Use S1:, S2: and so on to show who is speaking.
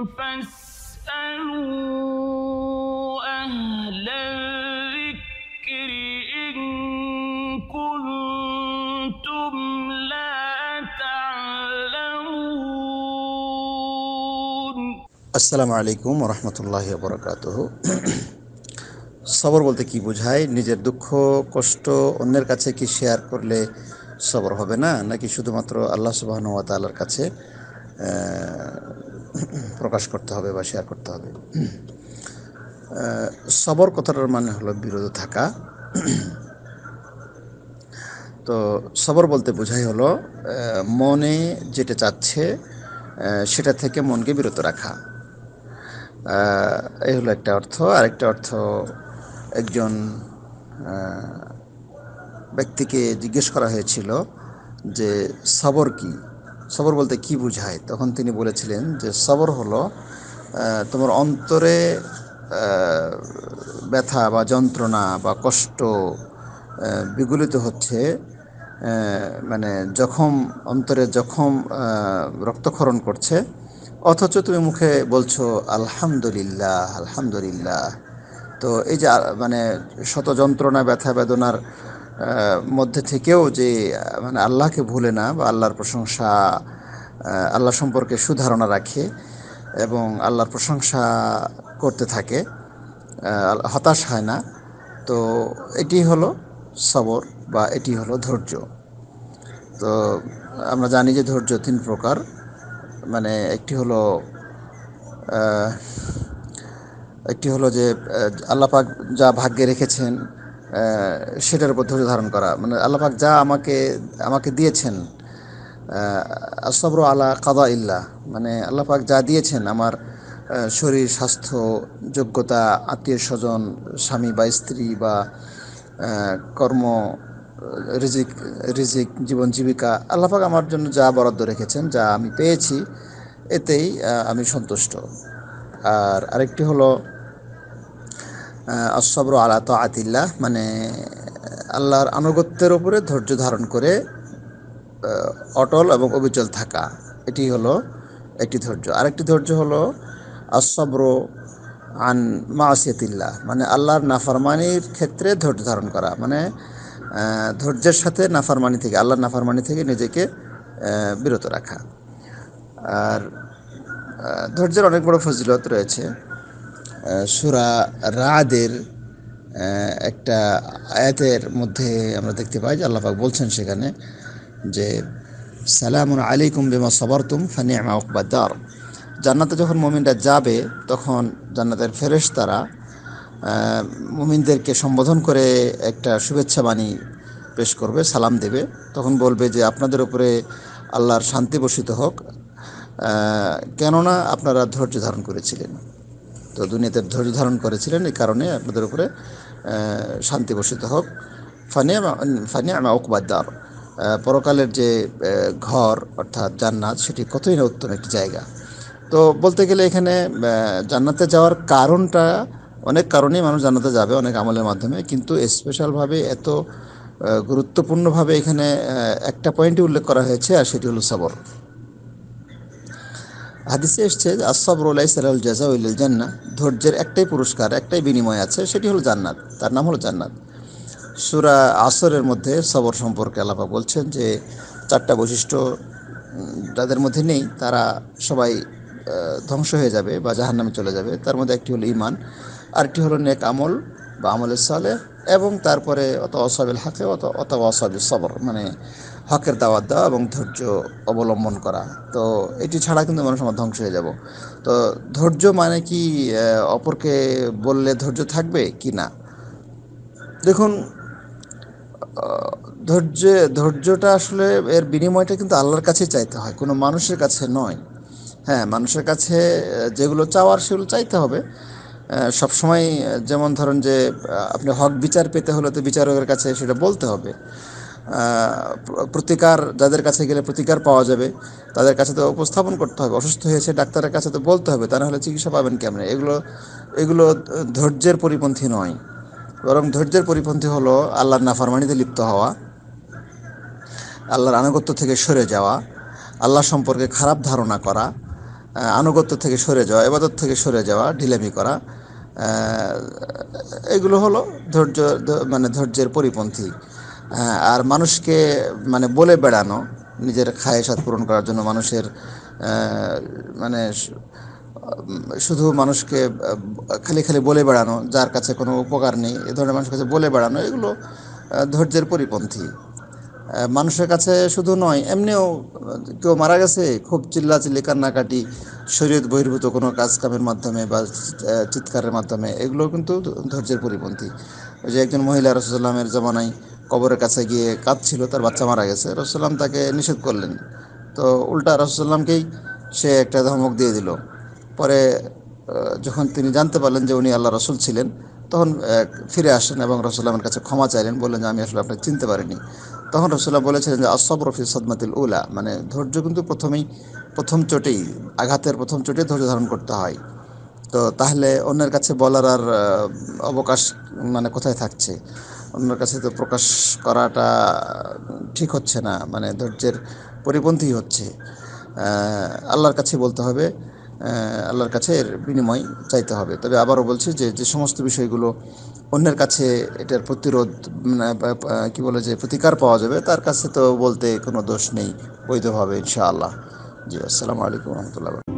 S1: আসসালামু আলাইকুম রহমতুল্লাহ বরকাত সবর বলতে কি বোঝায় নিজের দুঃখ কষ্ট অন্যের কাছে কি শেয়ার করলে সবর হবে না নাকি শুধুমাত্র আল্লাহ সুবাহন তালার কাছে প্রকাশ করতে হবে বা শেয়ার করতে হবে সবর কথাটার মানে হলো বিরত থাকা তো সবর বলতে বোঝাই হলো মনে যেটা চাচ্ছে সেটা থেকে মনকে বিরত রাখা এই হলো একটা অর্থ আরেকটা অর্থ একজন ব্যক্তিকে জিজ্ঞেস করা হয়েছিল যে সবর কী সবর বলতে কি বুঝায় তখন তিনি বলেছিলেন যে সবর হলো তোমার অন্তরে ব্যথা বা যন্ত্রণা বা কষ্ট বিগলিত হচ্ছে মানে জখম অন্তরে জখম রক্তক্ষরণ করছে অথচ তুমি মুখে বলছো আলহামদুলিল্লাহ আলহামদুলিল্লাহ তো এই যে মানে শত যন্ত্রণা ব্যথা বেদনার মধ্যে থেকেও যে মানে আল্লাহকে ভুলে না বা আল্লাহর প্রশংসা আল্লাহ সম্পর্কে সুধারণা রাখে এবং আল্লাহর প্রশংসা করতে থাকে হতাশ হয় না তো এটি হলো সবর বা এটি হলো ধৈর্য তো আমরা জানি যে ধৈর্য তিন প্রকার মানে একটি হলো একটি হলো যে আল্লাপাক যা ভাগ্যে রেখেছেন সেটার উপর ধৈর্য ধারণ করা মানে আল্লাহাক যা আমাকে আমাকে দিয়েছেন আসবর আলা কাদা ইল্লা মানে আল্লাহাক যা দিয়েছেন আমার শরীর স্বাস্থ্য যোগ্যতা আত্মীয় স্বজন স্বামী বা স্ত্রী বা কর্ম রিজিক রিজিক জীবন জীবিকা আল্লাহাক আমার জন্য যা বরাদ্দ রেখেছেন যা আমি পেয়েছি এতেই আমি সন্তুষ্ট আর আরেকটি হলো আসবর আলা তো আতিল্লাহ মানে আল্লাহর আনুগত্যের উপরে ধৈর্য ধারণ করে অটল এবং অবিচল থাকা এটি হলো একটি ধৈর্য আরেকটি ধৈর্য হলো আসবর আন মাসিয়াতিল্লাহ মানে আল্লাহর নাফারমানির ক্ষেত্রে ধৈর্য ধারণ করা মানে ধৈর্যের সাথে নাফারমানি থেকে আল্লাহর নাফারমানি থেকে নিজেকে বিরত রাখা আর ধৈর্যের অনেক বড় ফজিলত রয়েছে সুরা রাদের একটা আয়াতের মধ্যে আমরা দেখতে পাই যে আল্লাহাক বলছেন সেখানে যে সালাম আলাইকুম বিমা সবরতুম ফানি আমা অকবাদার জান্নাতে যখন মোমিনটা যাবে তখন জান্নাতের ফেরেশ তারা মুমিনদেরকে সম্বোধন করে একটা শুভেচ্ছা বাণী পেশ করবে সালাম দেবে তখন বলবে যে আপনাদের উপরে আল্লাহর শান্তি বসিত হোক কেননা আপনারা ধৈর্য ধারণ করেছিলেন তো দুনিয়াতে ধৈর্য ধারণ করেছিলেন এই কারণে আপনাদের উপরে শান্তি বসিত হোক ফানিয়া ফানিয়া আমা ওকবাদ্দার পরকালের যে ঘর অর্থাৎ জান্নাত সেটি কতই না উত্তম একটি জায়গা তো বলতে গেলে এখানে জান্নাতে যাওয়ার কারণটা অনেক কারণেই মানুষ জান্নাতে যাবে অনেক আমলের মাধ্যমে কিন্তু স্পেশালভাবে এত গুরুত্বপূর্ণভাবে এখানে একটা পয়েন্টই উল্লেখ করা হয়েছে আর সেটি হলো সবর হাদিসে এসছে যে আসসাবরুল্লাহ সালাল জাজা উল্লিল জান্না ধৈর্যের একটাই পুরস্কার একটাই বিনিময় আছে সেটি হলো জান্নাত তার নাম হলো জান্নাত সুরা আসরের মধ্যে সবর সম্পর্কে আলাপা বলছেন যে চারটা বৈশিষ্ট্য যাদের মধ্যে নেই তারা সবাই ধ্বংস হয়ে যাবে বা জাহান্নামে চলে যাবে তার মধ্যে একটি হলো ইমান আরেকটি হলো নেক আমল বা আমলে সালে এবং তারপরে অত অসাবিল হাকে অত অত অসাবিল সবর মানে হকের দাওয়াত দেওয়া এবং ধৈর্য অবলম্বন করা তো এটি ছাড়া কিন্তু মানুষ আমার ধ্বংস হয়ে যাব তো ধৈর্য মানে কি অপরকে বললে ধৈর্য থাকবে কি না দেখুন ধৈর্য ধৈর্যটা আসলে এর বিনিময়টা কিন্তু আল্লাহর কাছে চাইতে হয় কোনো মানুষের কাছে নয় হ্যাঁ মানুষের কাছে যেগুলো চাওয়ার সেগুলো চাইতে হবে সবসময় যেমন ধরেন যে আপনি হক বিচার পেতে হলে তো বিচারকের কাছে সেটা বলতে হবে প্রতিকার যাদের কাছে গেলে প্রতিকার পাওয়া যাবে তাদের কাছে তো উপস্থাপন করতে হবে অসুস্থ হয়েছে ডাক্তারের কাছে তো বলতে হবে তা নাহলে চিকিৎসা পাবেন কেমন এগুলো এগুলো ধৈর্যের পরিপন্থী নয় বরং ধৈর্যের পরিপন্থী হলো আল্লাহর নাফারমানিতে লিপ্ত হওয়া আল্লাহর আনুগত্য থেকে সরে যাওয়া আল্লাহ সম্পর্কে খারাপ ধারণা করা আনুগত্য থেকে সরে যাওয়া এবাদত থেকে সরে যাওয়া ঢিলেমি করা এগুলো হলো ধৈর্য মানে ধৈর্যের পরিপন্থী আর মানুষকে মানে বলে বেড়ানো নিজের খায়েসাত পূরণ করার জন্য মানুষের মানে শুধু মানুষকে খালি খালি বলে বেড়ানো যার কাছে কোনো উপকার নেই এ ধরনের মানুষের কাছে বলে বেড়ানো এগুলো ধৈর্যের পরিপন্থী মানুষের কাছে শুধু নয় এমনিও কেউ মারা গেছে খুব চিল্লাচিল্লি কান্নাকাটি শরীয়ত বহির্ভূত কোনো কাজকামের মাধ্যমে বা চিৎকারের মাধ্যমে এগুলো কিন্তু ধৈর্যের পরিপন্থী ওই যে একজন মহিলা রসুলামের জমানায় কবরের কাছে গিয়ে কাঁদছিল তার বাচ্চা মারা গেছে রসুল্লাম তাকে নিষেধ করলেন তো উল্টা রসুল্লামকেই সে একটা ধমক দিয়ে দিল পরে যখন তিনি জানতে পারলেন যে উনি আল্লাহ রসুল ছিলেন তখন ফিরে আসেন এবং রসুল্লামের কাছে ক্ষমা চাইলেন বললেন যে আমি আসলে আপনাকে চিনতে পারিনি তখন রসুল্লাহ বলেছিলেন যে আসব রফি সদমাতিল উলা মানে ধৈর্য কিন্তু প্রথমেই প্রথম চোটেই আঘাতের প্রথম চোটেই ধৈর্য ধারণ করতে হয় তো তাহলে অন্যের কাছে বলার আর অবকাশ মানে কোথায় থাকছে অন্যের কাছে তো প্রকাশ করাটা ঠিক হচ্ছে না মানে ধৈর্যের পরিপন্থী হচ্ছে আল্লাহর কাছে বলতে হবে আল্লাহর কাছে এর বিনিময় চাইতে হবে তবে আবারও বলছি যে যে সমস্ত বিষয়গুলো অন্যের কাছে এটার প্রতিরোধ মানে, কি বলে যে প্রতিকার পাওয়া যাবে তার কাছে তো বলতে কোনো দোষ নেই বৈধভাবে ইনশাআল্লাহ জি আসসালামু আলাইকুম রহমতুল্লাহ